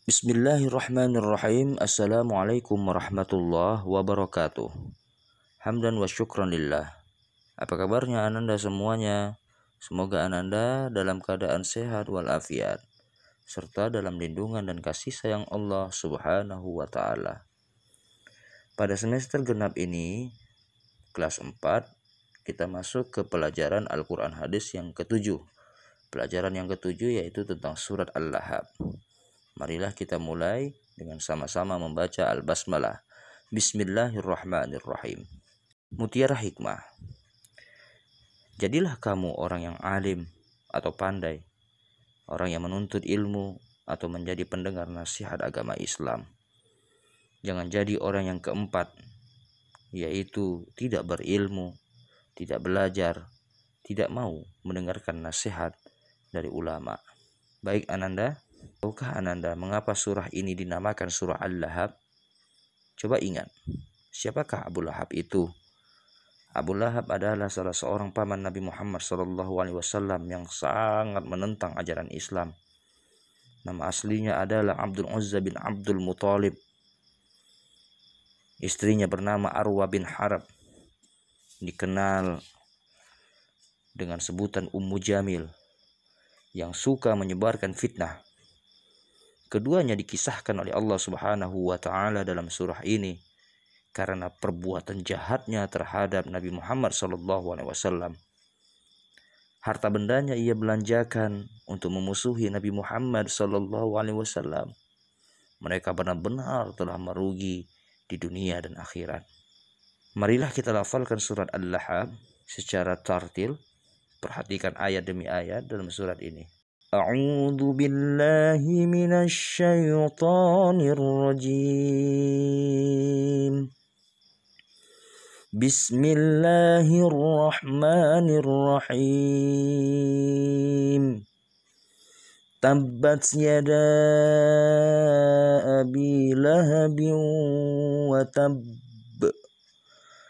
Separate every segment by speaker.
Speaker 1: Bismillahirrahmanirrahim. Assalamualaikum warahmatullahi wabarakatuh. Hamdan wa syukran lillah. Apa kabarnya ananda semuanya? Semoga ananda dalam keadaan sehat walafiat serta dalam lindungan dan kasih sayang Allah Subhanahu wa taala. Pada semester genap ini, kelas 4, kita masuk ke pelajaran Al-Qur'an hadis yang ketujuh. Pelajaran yang ketujuh yaitu tentang surat Al-Lahab. Marilah kita mulai dengan sama-sama membaca Al-Basmalah. Bismillahirrahmanirrahim. Mutiara hikmah. Jadilah kamu orang yang alim atau pandai, orang yang menuntut ilmu atau menjadi pendengar nasihat agama Islam. Jangan jadi orang yang keempat, yaitu tidak berilmu, tidak belajar, tidak mau mendengarkan nasihat dari ulama. Baik Ananda, Tahukah Ananda mengapa surah ini dinamakan surah Al-Lahab? Coba ingat, siapakah Abu Lahab itu? Abu Lahab adalah salah seorang paman Nabi Muhammad SAW yang sangat menentang ajaran Islam. Nama aslinya adalah Abdul Uzza bin Abdul Muthalib. Istrinya bernama Arwa bin Harab. Dikenal dengan sebutan Ummu Jamil yang suka menyebarkan fitnah. Keduanya dikisahkan oleh Allah Subhanahu wa taala dalam surah ini karena perbuatan jahatnya terhadap Nabi Muhammad sallallahu alaihi wasallam. Harta bendanya ia belanjakan untuk memusuhi Nabi Muhammad sallallahu alaihi wasallam. Mereka benar-benar telah merugi di dunia dan akhirat. Marilah kita lafalkan surat Al-Lahab secara tartil. Perhatikan ayat demi ayat dalam surat ini.
Speaker 2: أعوذ بالله من الشيطان الرجيم بسم الله الرحمن الرحيم تبت يدا أبي لهب وتب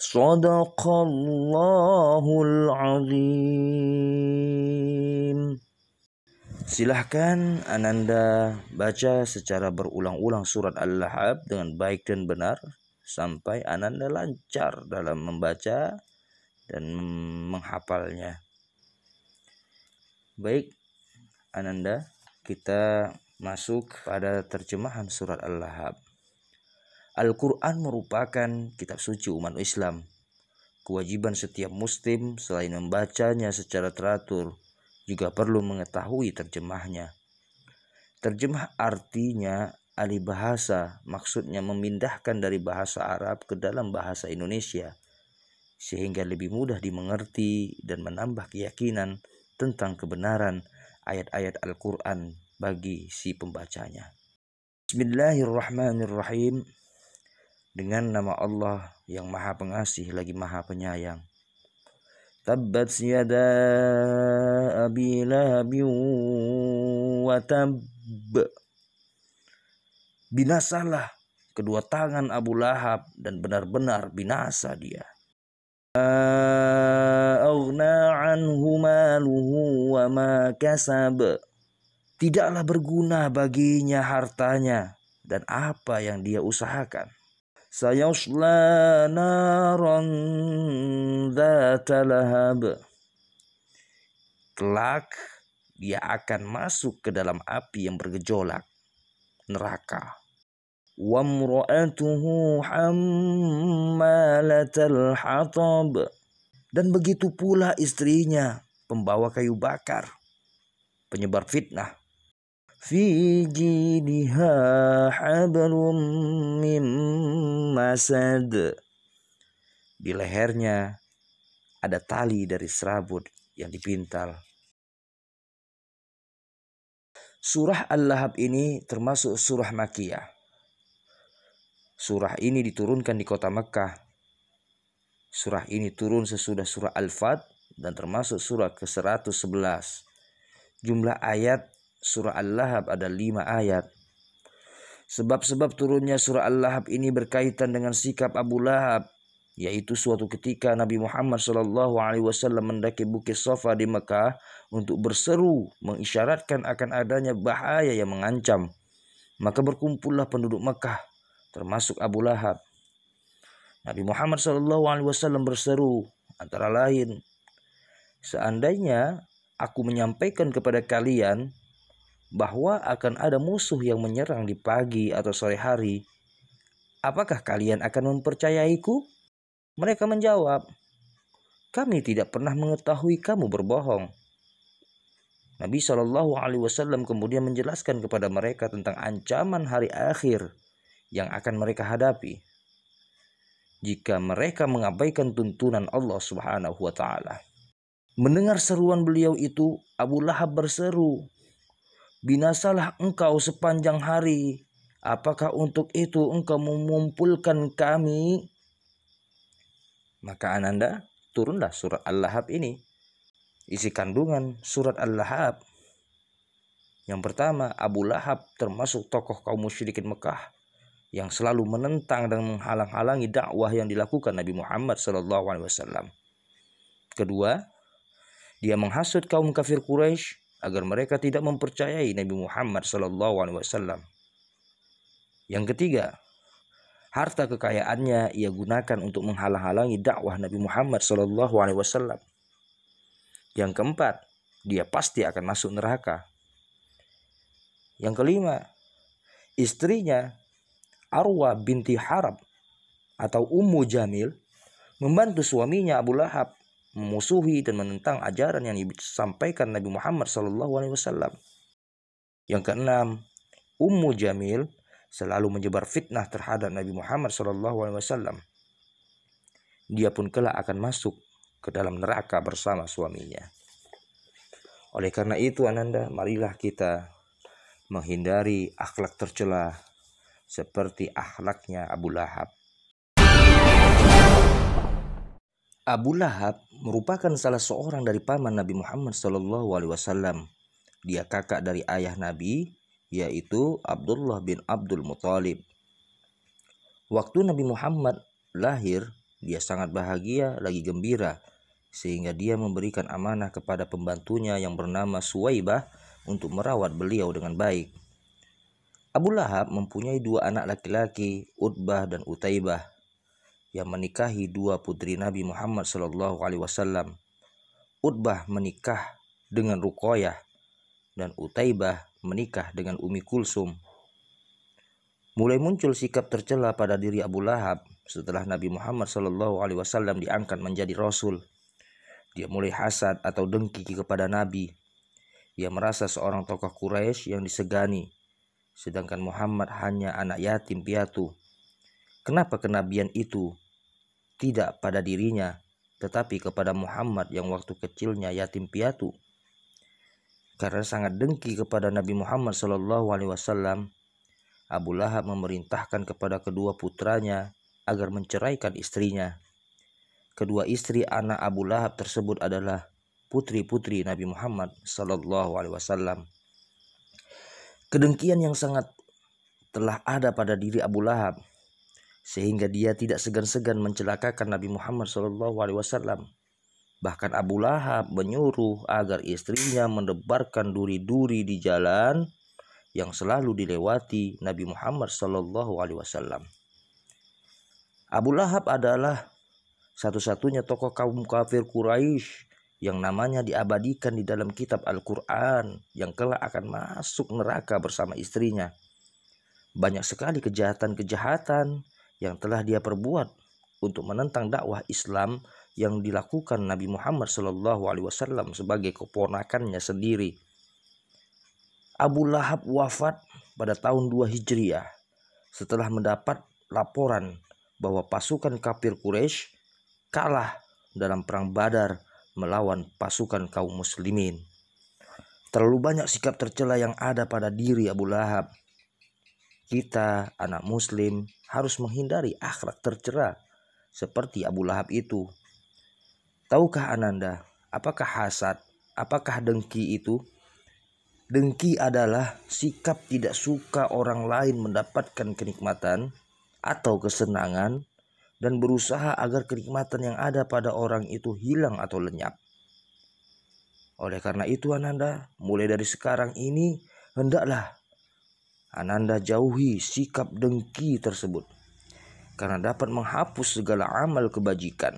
Speaker 2: Sadaqallahul azim.
Speaker 1: Silahkan Ananda baca secara berulang-ulang surat Al-Lahab dengan baik dan benar sampai Ananda lancar dalam membaca dan menghafalnya. Baik, Ananda, kita masuk pada terjemahan surat Al-Lahab. Al-Quran merupakan kitab suci umat Islam. Kewajiban setiap muslim selain membacanya secara teratur, juga perlu mengetahui terjemahnya. Terjemah artinya alih bahasa, maksudnya memindahkan dari bahasa Arab ke dalam bahasa Indonesia, sehingga lebih mudah dimengerti dan menambah keyakinan tentang kebenaran ayat-ayat Al-Quran bagi si pembacanya. Bismillahirrahmanirrahim dengan nama Allah yang Maha Pengasih lagi Maha Penyayang. Tabbat yada Abi Lahab wa tab. Binasalah kedua tangan Abu Lahab dan benar-benar binasa dia.
Speaker 2: Aghna anhu maluhu wa ma kasab. Tidaklah berguna baginya hartanya dan apa yang dia usahakan. سيصلى
Speaker 1: نارا ذات لهب kelak dia akan masuk ke dalam api yang bergejolak neraka
Speaker 2: wamra'atuhu hammalatal
Speaker 1: hatab dan begitu pula istrinya pembawa kayu bakar penyebar fitnah
Speaker 2: في جيدها
Speaker 1: حبل من masad di lehernya ada tali dari serabut yang dipintal. Surah Al-Lahab ini termasuk surah Makiyah. Surah ini diturunkan di kota Mekah. Surah ini turun sesudah surah Al-Fat dan termasuk surah ke-111. Jumlah ayat surah Al-Lahab ada lima ayat. Sebab-sebab turunnya surah Al-Lahab ini berkaitan dengan sikap Abu Lahab, yaitu suatu ketika Nabi Muhammad SAW mendaki bukit Sofa di Mekah untuk berseru mengisyaratkan akan adanya bahaya yang mengancam. Maka berkumpullah penduduk Mekah, termasuk Abu Lahab. Nabi Muhammad SAW berseru antara lain, seandainya aku menyampaikan kepada kalian bahwa akan ada musuh yang menyerang di pagi atau sore hari. Apakah kalian akan mempercayaiku? Mereka menjawab, "Kami tidak pernah mengetahui kamu berbohong." Nabi Shallallahu Alaihi Wasallam kemudian menjelaskan kepada mereka tentang ancaman hari akhir yang akan mereka hadapi jika mereka mengabaikan tuntunan Allah Subhanahu wa taala. Mendengar seruan beliau itu, Abu Lahab berseru, binasalah engkau sepanjang hari. Apakah untuk itu engkau mengumpulkan kami? Maka ananda turunlah surat Al-Lahab ini. Isi kandungan surat Al-Lahab. Yang pertama, Abu Lahab termasuk tokoh kaum musyrikin Mekah yang selalu menentang dan menghalang-halangi dakwah yang dilakukan Nabi Muhammad SAW. Kedua, dia menghasut kaum kafir Quraisy agar mereka tidak mempercayai Nabi Muhammad SAW. Yang ketiga, harta kekayaannya ia gunakan untuk menghalang-halangi dakwah Nabi Muhammad SAW. Yang keempat, dia pasti akan masuk neraka. Yang kelima, istrinya Arwa binti Harab atau Ummu Jamil membantu suaminya Abu Lahab memusuhi dan menentang ajaran yang disampaikan Nabi Muhammad SAW. Yang keenam, Ummu Jamil selalu menyebar fitnah terhadap Nabi Muhammad SAW. Dia pun kelak akan masuk ke dalam neraka bersama suaminya. Oleh karena itu Ananda, marilah kita menghindari akhlak tercela seperti akhlaknya Abu Lahab. Abu Lahab merupakan salah seorang dari paman Nabi Muhammad saw. Dia kakak dari ayah Nabi, yaitu Abdullah bin Abdul Muthalib. Waktu Nabi Muhammad lahir, dia sangat bahagia lagi gembira, sehingga dia memberikan amanah kepada pembantunya yang bernama Suwaibah untuk merawat beliau dengan baik. Abu Lahab mempunyai dua anak laki-laki, Utbah dan Utaibah yang menikahi dua putri Nabi Muhammad Shallallahu Alaihi Wasallam. Utbah menikah dengan Rukoyah dan Utaibah menikah dengan Umi Kulsum. Mulai muncul sikap tercela pada diri Abu Lahab setelah Nabi Muhammad Shallallahu Alaihi Wasallam diangkat menjadi Rasul. Dia mulai hasad atau dengki kepada Nabi. Ia merasa seorang tokoh Quraisy yang disegani, sedangkan Muhammad hanya anak yatim piatu. Kenapa kenabian itu tidak pada dirinya, tetapi kepada Muhammad yang waktu kecilnya yatim piatu. Karena sangat dengki kepada Nabi Muhammad saw, Abu Lahab memerintahkan kepada kedua putranya agar menceraikan istrinya. Kedua istri anak Abu Lahab tersebut adalah putri-putri Nabi Muhammad saw. Kedengkian yang sangat telah ada pada diri Abu Lahab sehingga dia tidak segan-segan mencelakakan Nabi Muhammad SAW. Bahkan Abu Lahab menyuruh agar istrinya mendebarkan duri-duri di jalan yang selalu dilewati Nabi Muhammad SAW. Abu Lahab adalah satu-satunya tokoh kaum kafir Quraisy yang namanya diabadikan di dalam kitab Al-Quran yang kelak akan masuk neraka bersama istrinya. Banyak sekali kejahatan-kejahatan yang telah dia perbuat untuk menentang dakwah Islam yang dilakukan Nabi Muhammad SAW sebagai keponakannya sendiri. Abu Lahab wafat pada tahun 2 Hijriah setelah mendapat laporan bahwa pasukan kafir Quraisy kalah dalam perang Badar melawan pasukan kaum muslimin. Terlalu banyak sikap tercela yang ada pada diri Abu Lahab kita, anak muslim, harus menghindari akhlak tercera seperti Abu Lahab itu. Tahukah Ananda, apakah hasad, apakah dengki itu? Dengki adalah sikap tidak suka orang lain mendapatkan kenikmatan atau kesenangan dan berusaha agar kenikmatan yang ada pada orang itu hilang atau lenyap. Oleh karena itu Ananda, mulai dari sekarang ini hendaklah Ananda jauhi sikap dengki tersebut karena dapat menghapus segala amal kebajikan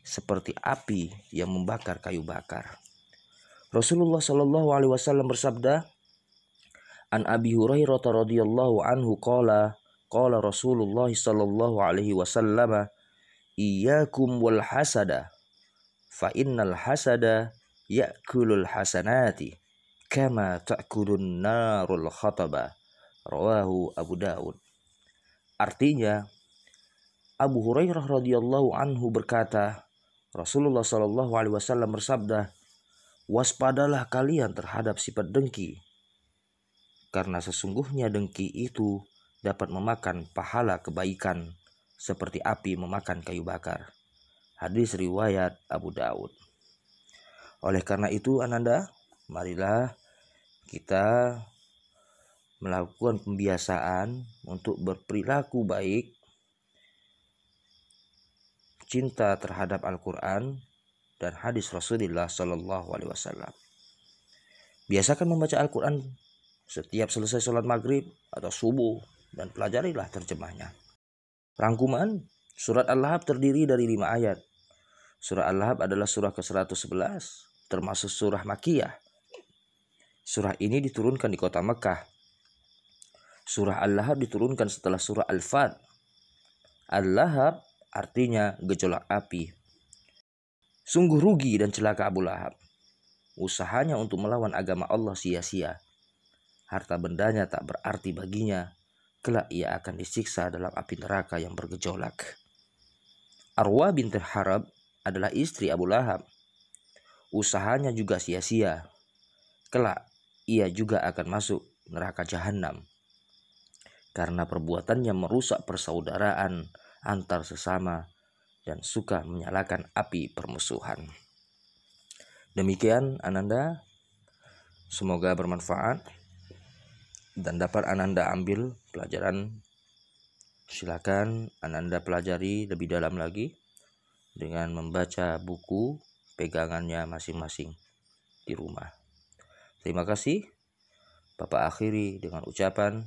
Speaker 1: seperti api yang membakar kayu bakar. Rasulullah Shallallahu alaihi wasallam bersabda, "An Abi Hurairah radhiyallahu anhu kala kala Rasulullah Shallallahu alaihi wasallam, iyyakum wal hasada, fa innal hasada ya'kulul hasanati kama ta'kulun narul khataba." rawahu Abu Daud. Artinya, Abu Hurairah radhiyallahu anhu berkata, Rasulullah shallallahu alaihi wasallam bersabda, "Waspadalah kalian terhadap sifat dengki, karena sesungguhnya dengki itu dapat memakan pahala kebaikan seperti api memakan kayu bakar." Hadis riwayat Abu Daud. Oleh karena itu, Ananda, marilah kita melakukan pembiasaan untuk berperilaku baik, cinta terhadap Al-Quran dan hadis Rasulullah Shallallahu Alaihi Wasallam. Biasakan membaca Al-Quran setiap selesai sholat maghrib atau subuh dan pelajarilah terjemahnya. Rangkuman surat Al-Lahab terdiri dari lima ayat. Surah Al-Lahab adalah surah ke-111, termasuk surah Makiyah. Surah ini diturunkan di kota Mekah Surah Al-Lahab diturunkan setelah surah Al-Fat. Al-Lahab artinya gejolak api. Sungguh rugi dan celaka Abu Lahab. Usahanya untuk melawan agama Allah sia-sia. Harta bendanya tak berarti baginya. Kelak ia akan disiksa dalam api neraka yang bergejolak. Arwa binti Harab adalah istri Abu Lahab. Usahanya juga sia-sia. Kelak ia juga akan masuk neraka jahanam karena perbuatannya merusak persaudaraan antar sesama dan suka menyalakan api permusuhan. Demikian Ananda, semoga bermanfaat dan dapat Ananda ambil pelajaran. Silakan Ananda pelajari lebih dalam lagi dengan membaca buku pegangannya masing-masing di rumah. Terima kasih. Bapak akhiri dengan ucapan